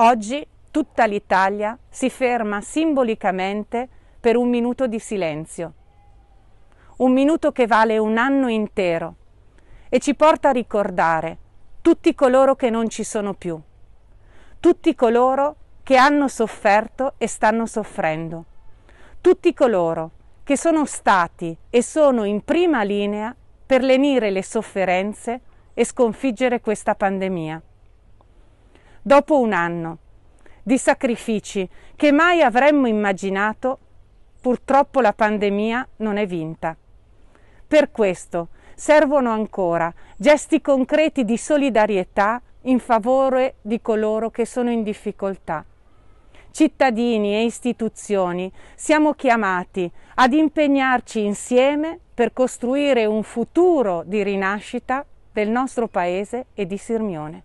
Oggi tutta l'Italia si ferma simbolicamente per un minuto di silenzio, un minuto che vale un anno intero e ci porta a ricordare tutti coloro che non ci sono più, tutti coloro che hanno sofferto e stanno soffrendo, tutti coloro che sono stati e sono in prima linea per lenire le sofferenze e sconfiggere questa pandemia dopo un anno di sacrifici che mai avremmo immaginato, purtroppo la pandemia non è vinta. Per questo servono ancora gesti concreti di solidarietà in favore di coloro che sono in difficoltà. Cittadini e istituzioni siamo chiamati ad impegnarci insieme per costruire un futuro di rinascita del nostro Paese e di Sirmione.